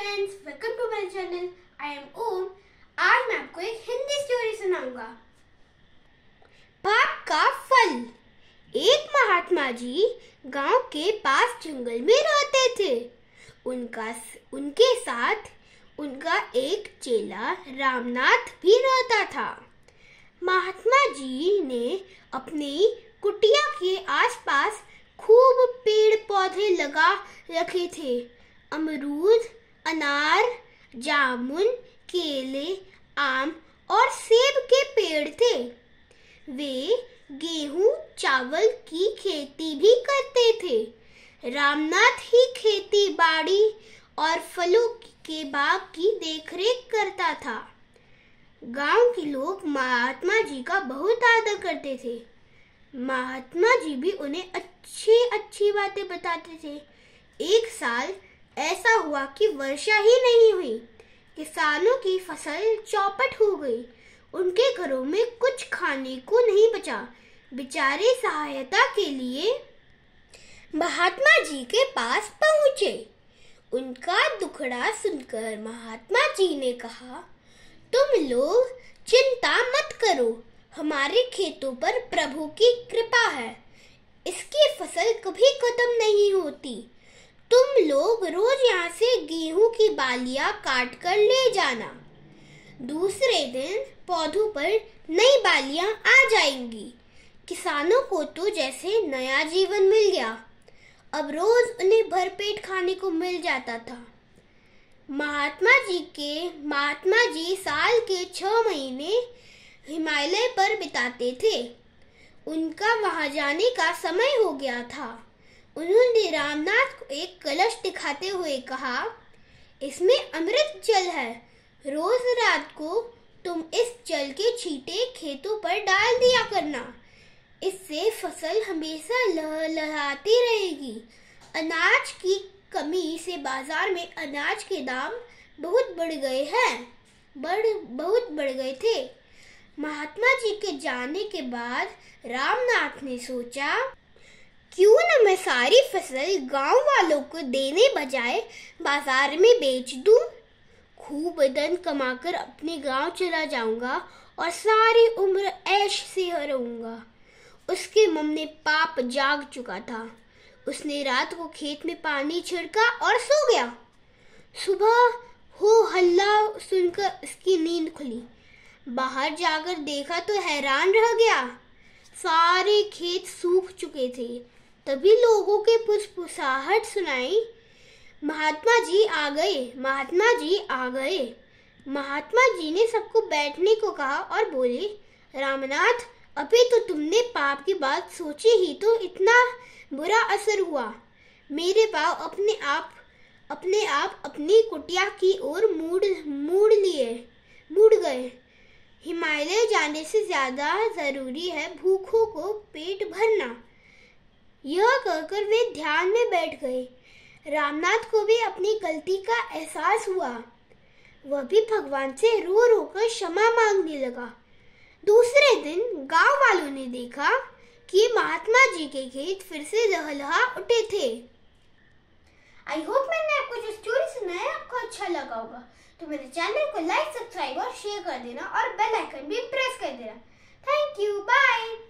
Friends welcome to my channel I am Om आज मैं आपको एक हिंदी स्टोरी सुनाऊंगा पाप का फल एक महात्मा जी गांव के पास जंगल में रहते थे उनका उनके साथ उनका एक चेला रामनाथ भी रहता था महात्मा जी ने अपनी कुटिया के आसपास खूब पेड़ पौधे लगा रखे थे अमरूद अनार जामुन केले आम और सेब के पेड़ थे वे गेहूं चावल की खेती भी करते थे रामनाथ ही खेती बाड़ी और फलों के बाग की देखरेख करता था गांव के लोग महात्मा जी का बहुत आदर करते थे महात्मा जी भी उन्हें अच्छी अच्छी बातें बताते थे एक साल हुआ कि वर्षा ही नहीं हुई किसानों की फसल चौपट हो गई उनके घरों में कुछ खाने को नहीं बचा बेचारे सहायता के लिए महात्मा जी के पास पहुंचे उनका दुखड़ा सुनकर महात्मा जी ने कहा तुम लोग चिंता मत करो हमारे खेतों पर प्रभु की कृपा है इसकी फसल कभी खत्म नहीं होती तुम लोग रोज यहाँ से गेहूं की बालियां काट कर ले जाना दूसरे दिन पौधों पर नई बालियां आ जाएंगी किसानों को तो जैसे नया जीवन मिल गया अब रोज उन्हें भरपेट खाने को मिल जाता था महात्मा जी के महात्मा जी साल के छह महीने हिमालय पर बिताते थे उनका वहाँ जाने का समय हो गया था उन्होंने रामनाथ को एक कलश दिखाते हुए कहा इसमें अमृत जल है रोज रात को तुम इस जल के छींटे खेतों पर डाल दिया करना इससे फसल हमेशा लहलहाती रहेगी अनाज की कमी से बाजार में अनाज के दाम बहुत बढ़ गए हैं बढ़ बहुत बढ़ गए थे महात्मा जी के जाने के बाद रामनाथ ने सोचा क्यों ना मैं सारी फसल गांव वालों को देने बजाय बाजार में बेच दूं? खूब धन कमाकर अपने गांव चला जाऊंगा और सारी उम्र ऐश से रहूंगा उसके मम ने पाप जाग चुका था उसने रात को खेत में पानी छिड़का और सो गया सुबह हो हल्ला सुनकर उसकी नींद खुली बाहर जाकर देखा तो हैरान रह गया सारे खेत सूख चुके थे तभी लोगों के पुसपुसाहट सुनाई महात्मा जी आ गए महात्मा जी आ गए महात्मा जी ने सबको बैठने को कहा और बोले रामनाथ अभी तो तुमने पाप की बात सोची ही तो इतना बुरा असर हुआ मेरे पाव अपने आप अपने आप अपनी कुटिया की ओर मूड मूड लिए मुड़ गए हिमालय जाने से ज़्यादा ज़रूरी है भूखों को पेट भरना यह कहकर वे ध्यान में बैठ गए रामनाथ को भी अपनी गलती का एहसास हुआ वह भी भगवान से रो रो कर क्षमा मांगने लगा दूसरे दिन गांव वालों ने देखा कि महात्मा जी के खेत फिर से लहलहा उठे थे आई होप मैंने आपको जो स्टोरी सुनाया आपको अच्छा लगा होगा तो मेरे चैनल को लाइक सब्सक्राइब और शेयर कर देना और बेल आइकन भी प्रेस कर देना थैंक यू बाय